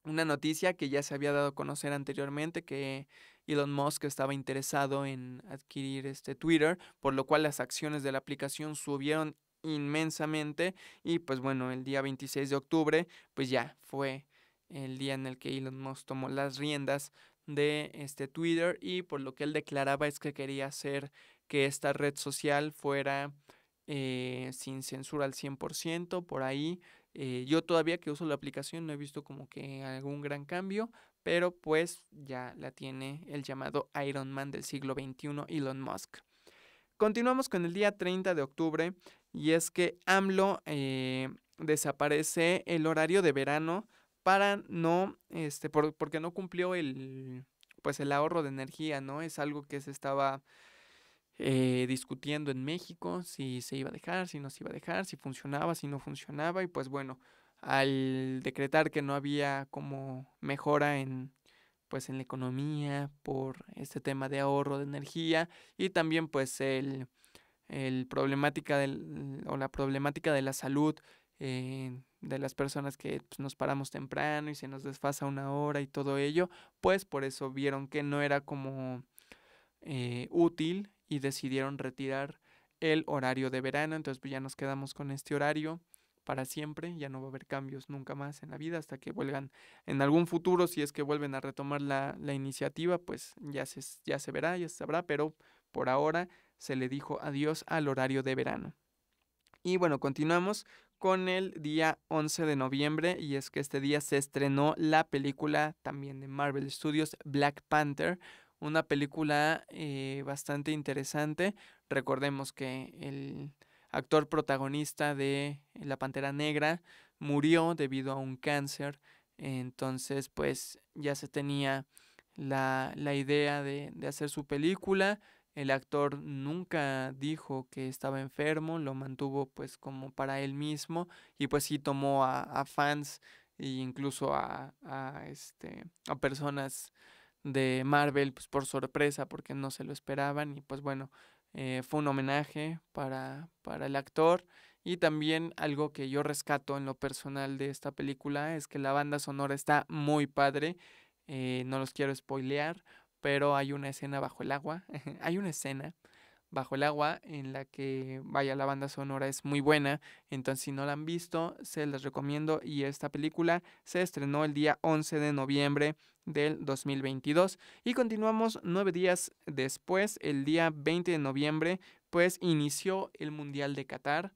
Speaker 1: una noticia que ya se había dado a conocer anteriormente que Elon Musk estaba interesado en adquirir este Twitter, por lo cual las acciones de la aplicación subieron inmensamente y pues bueno, el día 26 de octubre pues ya fue el día en el que Elon Musk tomó las riendas de este Twitter y por lo que él declaraba es que quería hacer que esta red social fuera eh, sin censura al 100% por ahí. Eh, yo todavía que uso la aplicación no he visto como que algún gran cambio, pero pues ya la tiene el llamado Iron Man del siglo XXI, Elon Musk. Continuamos con el día 30 de octubre y es que AMLO eh, desaparece el horario de verano para no, este, porque no cumplió el, pues el ahorro de energía, ¿no? Es algo que se estaba eh, discutiendo en México, si se iba a dejar, si no se iba a dejar, si funcionaba, si no funcionaba, y pues bueno, al decretar que no había como mejora en pues en la economía por este tema de ahorro de energía y también pues el el problemática del, o la problemática de la salud eh, de las personas que pues, nos paramos temprano y se nos desfasa una hora y todo ello, pues por eso vieron que no era como eh, útil y decidieron retirar el horario de verano, entonces pues, ya nos quedamos con este horario para siempre, ya no va a haber cambios nunca más en la vida hasta que vuelvan en algún futuro, si es que vuelven a retomar la, iniciativa, pues ya se, ya se verá, ya se sabrá, pero por ahora se le dijo adiós al horario de verano. Y bueno, continuamos con el día 11 de noviembre y es que este día se estrenó la película también de Marvel Studios Black Panther, una película eh, bastante interesante. Recordemos que el actor protagonista de La Pantera Negra murió debido a un cáncer, entonces pues ya se tenía la, idea de, de hacer su película el actor nunca dijo que estaba enfermo, lo mantuvo pues como para él mismo y pues sí tomó a, fans e incluso a, este, a personas de Marvel pues por sorpresa porque no se lo esperaban y pues bueno, eh, fue un homenaje para, para el actor y también algo que yo rescato en lo personal de esta película es que la banda sonora está muy padre, eh, no los quiero spoilear pero hay una escena bajo el agua, hay una escena bajo el agua en la que, vaya, la banda sonora es muy buena, entonces si no la han visto, se las recomiendo y esta película se estrenó el día 11 de noviembre del 2022 y continuamos nueve días después, el día 20 de noviembre, pues inició el Mundial de Qatar.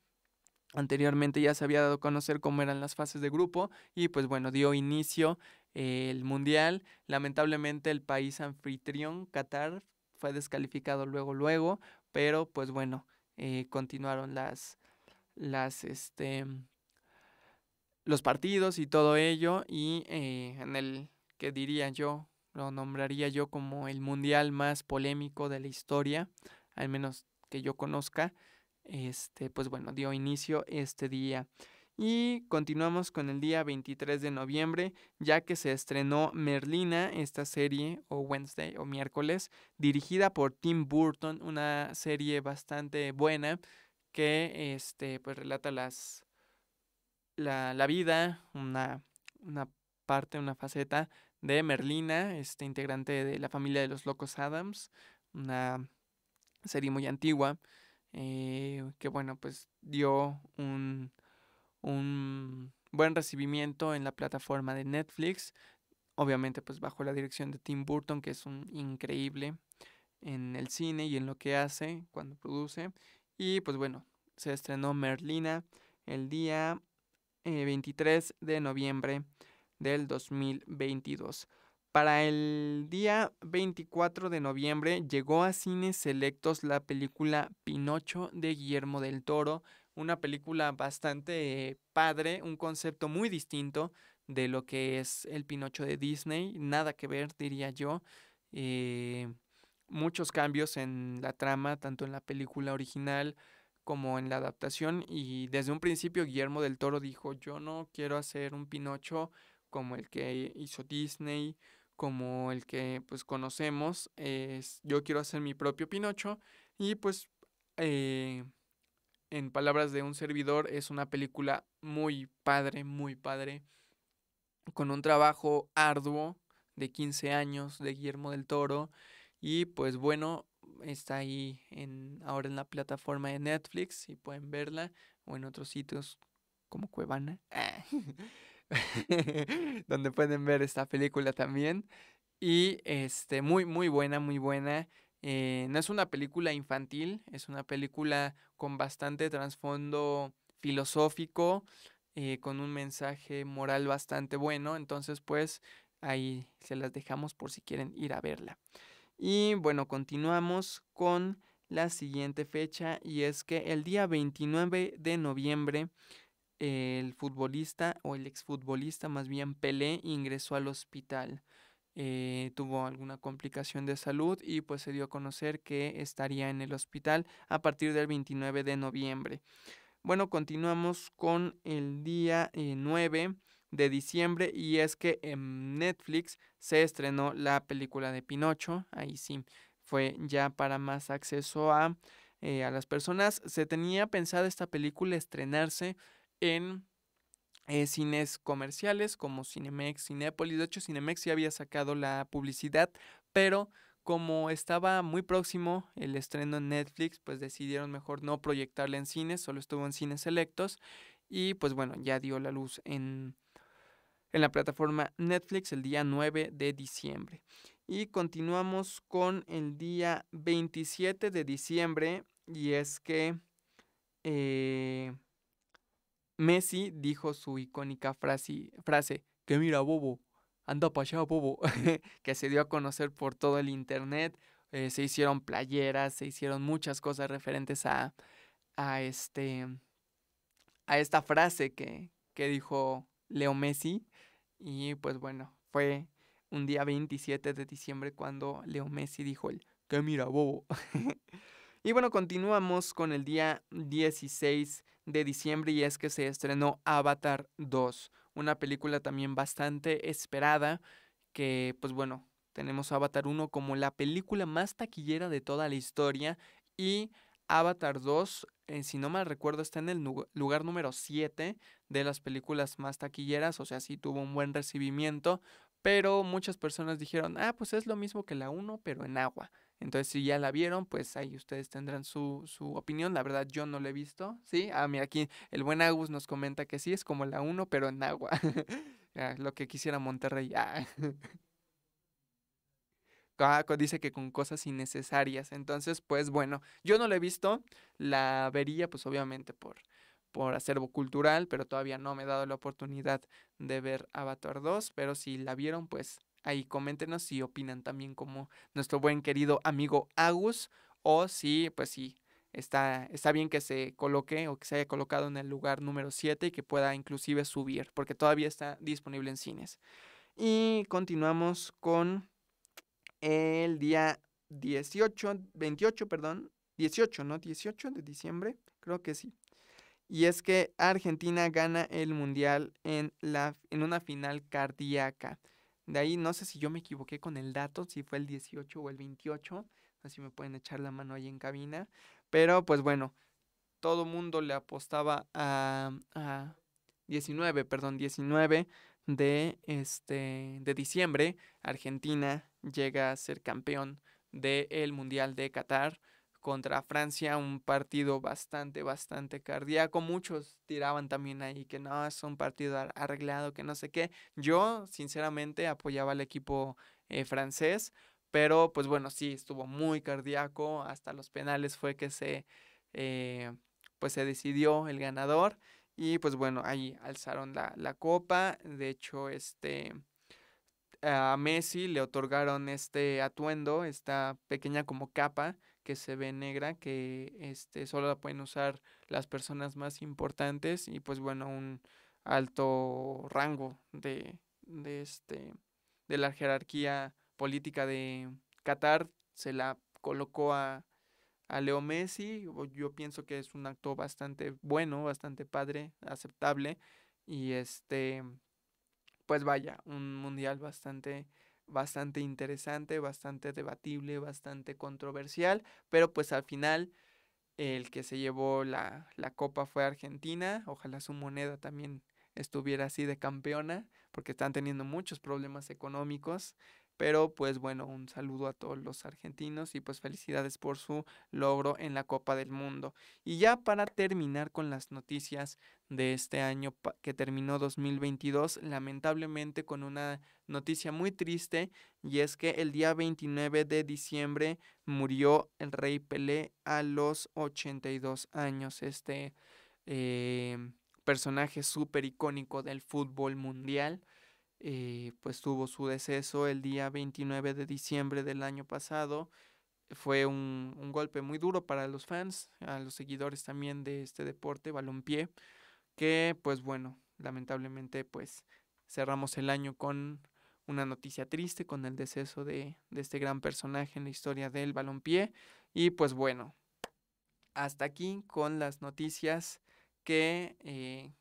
Speaker 1: Anteriormente ya se había dado a conocer cómo eran las fases de grupo y pues bueno, dio inicio el Mundial. Lamentablemente el país anfitrión, Qatar, fue descalificado luego, luego, pero pues bueno, eh, continuaron las, las, este, los partidos y todo ello, y eh, en el que diría yo, lo nombraría yo como el mundial más polémico de la historia, al menos que yo conozca, este, pues bueno, dio inicio este día. Y continuamos con el día 23 de noviembre, ya que se estrenó Merlina, esta serie, o Wednesday o miércoles, dirigida por Tim Burton, una serie bastante buena que este, pues, relata las, la, vida, una, una parte, una faceta de Merlina, este integrante de la familia de los locos Adams, una serie muy antigua, eh, que bueno, pues dio un un buen recibimiento en la plataforma de Netflix, obviamente pues bajo la dirección de Tim Burton, que es un increíble en el cine y en lo que hace cuando produce. Y pues bueno, se estrenó Merlina el día 23 eh, de noviembre del 2022. Para el día 24 de noviembre llegó a cines selectos la película Pinocho de Guillermo del Toro, una película bastante padre, un concepto muy distinto de lo que es el Pinocho de Disney, nada que ver, diría yo. Eh, muchos cambios en la trama, tanto en la película original como en la adaptación, y desde un principio Guillermo del Toro dijo, yo no quiero hacer un Pinocho como el que hizo Disney, como el que pues conocemos, yo quiero hacer mi propio Pinocho, y pues eh, en palabras de un servidor, es una película muy padre, muy padre, con un trabajo arduo de 15 años de Guillermo del Toro. Y pues bueno, está ahí en, ahora en la plataforma de Netflix y pueden verla o en otros sitios como Cuevana, donde pueden ver esta película también. Y este, muy, muy buena, muy buena. Eh, no es una película infantil, es una película con bastante trasfondo filosófico, eh, con un mensaje moral bastante bueno. Entonces, pues ahí se las dejamos por si quieren ir a verla. Y bueno, continuamos con la siguiente fecha y es que el día 29 de noviembre el futbolista o el exfutbolista más bien Pelé ingresó al hospital. Eh, tuvo alguna complicación de salud y pues se dio a conocer que estaría en el hospital a partir del 29 de noviembre. Bueno, continuamos con el día 9 eh, de diciembre y es que en Netflix se estrenó la película de Pinocho, ahí sí fue ya para más acceso a, eh, a las personas. Se tenía pensado esta película estrenarse en eh, cines comerciales como Cinemex, Cinépolis. De hecho, Cinemex ya había sacado la publicidad, pero como estaba muy próximo el estreno en Netflix, pues decidieron mejor no proyectarla en cines, solo estuvo en cines selectos y pues bueno, ya dio la luz en, la plataforma Netflix el día 9 de diciembre. Y continuamos con el día 27 de diciembre y es que... Eh, Messi dijo su icónica frase, frase que mira, bobo, anda para allá, bobo, que se dio a conocer por todo el Internet. Eh, se hicieron playeras, se hicieron muchas cosas referentes a, a, este, a esta frase que, que dijo Leo Messi. Y pues bueno, fue un día 27 de diciembre cuando Leo Messi dijo el que mira bobo. y bueno, continuamos con el día 16 de diciembre y es que se estrenó Avatar 2, una película también bastante esperada que pues bueno, tenemos Avatar 1 como la película más taquillera de toda la historia y Avatar 2, eh, si no mal recuerdo, está en el lugar número 7 de las películas más taquilleras, o sea, sí tuvo un buen recibimiento, pero muchas personas dijeron, ah, pues es lo mismo que la 1, pero en agua. Entonces, si ya la vieron, pues ahí ustedes tendrán su, su opinión. La verdad, yo no la he visto, ¿sí? Ah, a mí aquí el buen Agus nos comenta que sí, es como la 1, pero en agua. Ah, lo que quisiera Monterrey. Caco ah. dice que con cosas innecesarias. Entonces, pues bueno, yo no la he visto. La vería, pues obviamente, por, por acervo cultural, pero todavía no me he dado la oportunidad de ver Avatar 2. Pero si la vieron, pues Ahí coméntenos si opinan también como nuestro buen querido amigo Agus o si, pues sí, está, está bien que se coloque o que se haya colocado en el lugar número 7 y que pueda inclusive subir, porque todavía está disponible en cines. Y continuamos con el día 18, 28, perdón, 18, ¿no? 18 de diciembre, creo que sí. Y es que Argentina gana el Mundial en, la, en una final cardíaca. De ahí no sé si yo me equivoqué con el dato, si fue el 18 o el 28, así me pueden echar la mano ahí en cabina. Pero pues bueno, todo mundo le apostaba a, 19, perdón, 19 de, este, de diciembre. Argentina llega a ser campeón del Mundial de Qatar contra Francia, un partido bastante, bastante cardíaco. Muchos tiraban también ahí que no, es un partido arreglado, que no sé qué. Yo, sinceramente, apoyaba al equipo eh, francés, pero pues bueno, sí, estuvo muy cardíaco. Hasta los penales fue que se, eh, pues, se decidió el ganador. Y pues bueno, ahí alzaron la, la copa. De hecho, este a Messi le otorgaron este atuendo, esta pequeña como capa que se ve negra, que este, solo la pueden usar las personas más importantes y pues bueno, un alto rango de, de, este, de la jerarquía política de Qatar se la colocó a, a Leo Messi. Yo pienso que es un acto bastante bueno, bastante padre, aceptable. Y este, pues vaya, un mundial bastante bastante interesante, bastante debatible, bastante controversial, pero pues al final el que se llevó la, la copa fue Argentina, ojalá su moneda también estuviera así de campeona, porque están teniendo muchos problemas económicos, pero pues bueno, un saludo a todos los argentinos y pues felicidades por su logro en la Copa del Mundo. Y ya para terminar con las noticias de este año que terminó 2022, lamentablemente con una noticia muy triste y es que el día 29 de diciembre murió el rey Pelé a los 82 años. Este eh, personaje súper icónico del fútbol mundial eh, pues tuvo su deceso el día 29 de diciembre del año pasado. Fue un, golpe muy duro para los fans, a los seguidores también de este deporte, balompié, que pues bueno, lamentablemente pues cerramos el año con una noticia triste, con el deceso de, este gran personaje en la historia del balompié. Y pues bueno, hasta aquí con las noticias que eh,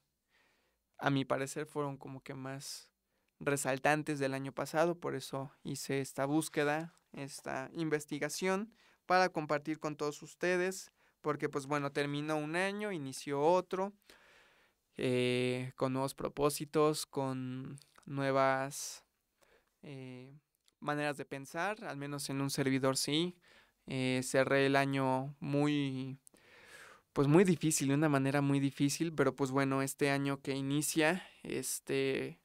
Speaker 1: a mi parecer fueron como que más resaltantes del año pasado, por eso hice esta búsqueda, esta investigación para compartir con todos ustedes, porque pues bueno, terminó un año, inició otro, eh, con nuevos propósitos, con nuevas eh, maneras de pensar, al menos en un servidor sí. Eh, cerré el año muy, pues muy difícil, de una manera muy difícil, pero pues bueno, este año que inicia, este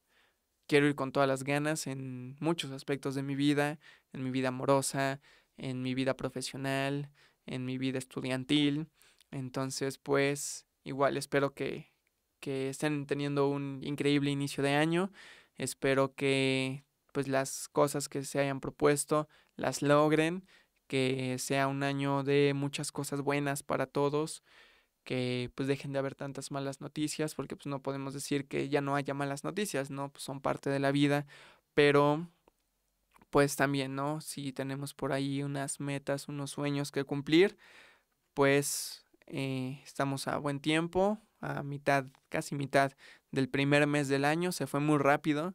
Speaker 1: quiero ir con todas las ganas en muchos aspectos de mi vida, en mi vida amorosa, en mi vida profesional, en mi vida estudiantil. Entonces, pues, igual espero que, estén teniendo un increíble inicio de año. Espero que pues las cosas que se hayan propuesto las logren, que sea un año de muchas cosas buenas para todos que pues dejen de haber tantas malas noticias, porque pues no podemos decir que ya no haya malas noticias, ¿no? Pues son parte de la vida, pero pues también, ¿no? Si tenemos por ahí unas metas, unos sueños que cumplir, pues eh, estamos a buen tiempo, a mitad, casi mitad del primer mes del año, se fue muy rápido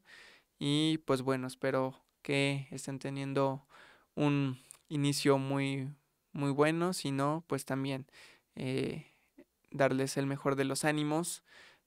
Speaker 1: y pues bueno, espero que estén teniendo un inicio muy, muy bueno, si no, pues también. Eh, darles el mejor de los ánimos,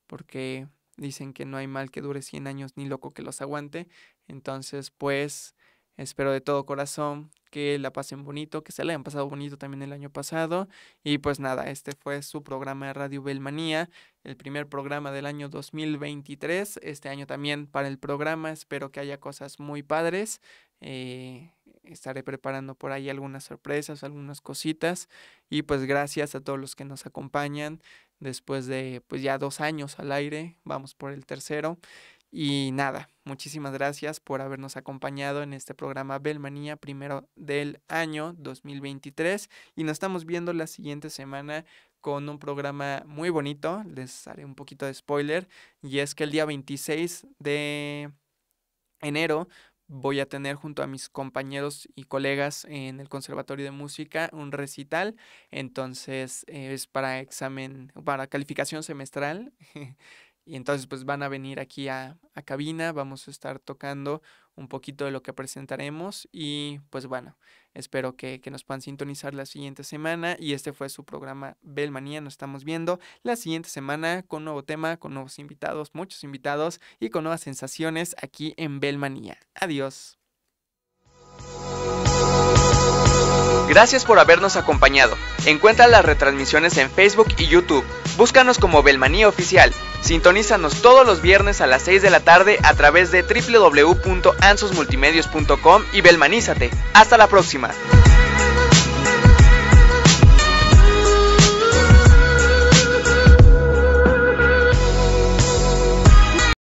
Speaker 1: porque dicen que no hay mal que dure 100 años ni loco que los aguante. Entonces, pues, espero de todo corazón que la pasen bonito, que se la hayan pasado bonito también el año pasado. Y pues nada, este fue su programa de Radio Belmanía, el primer programa del año 2023. Este año también para el programa, espero que haya cosas muy padres. Eh, estaré preparando por ahí algunas sorpresas, algunas cositas. Y pues gracias a todos los que nos acompañan después de pues ya dos años al aire, vamos por el tercero. Y nada, muchísimas gracias por habernos acompañado en este programa Belmanía, primero del año 2023. Y nos estamos viendo la siguiente semana con un programa muy bonito. Les haré un poquito de spoiler. Y es que el día 26 de enero voy a tener junto a mis compañeros y colegas en el Conservatorio de Música un recital. Entonces eh, es para examen, para calificación semestral. Eh, y entonces pues van a venir aquí a, cabina, vamos a estar tocando un poquito de lo que presentaremos y pues bueno, espero que, nos puedan sintonizar la siguiente semana y este fue su programa Belmanía, nos estamos viendo la siguiente semana con nuevo tema, con nuevos invitados, muchos invitados y con nuevas sensaciones aquí en Belmanía. Adiós. Gracias por habernos acompañado. Encuentra las retransmisiones en Facebook y YouTube. Búscanos como Belmanía Oficial. Sintonízanos todos los viernes a las 6 de la tarde a través de www.ansosmultimedios.com y belmanízate. Hasta la próxima.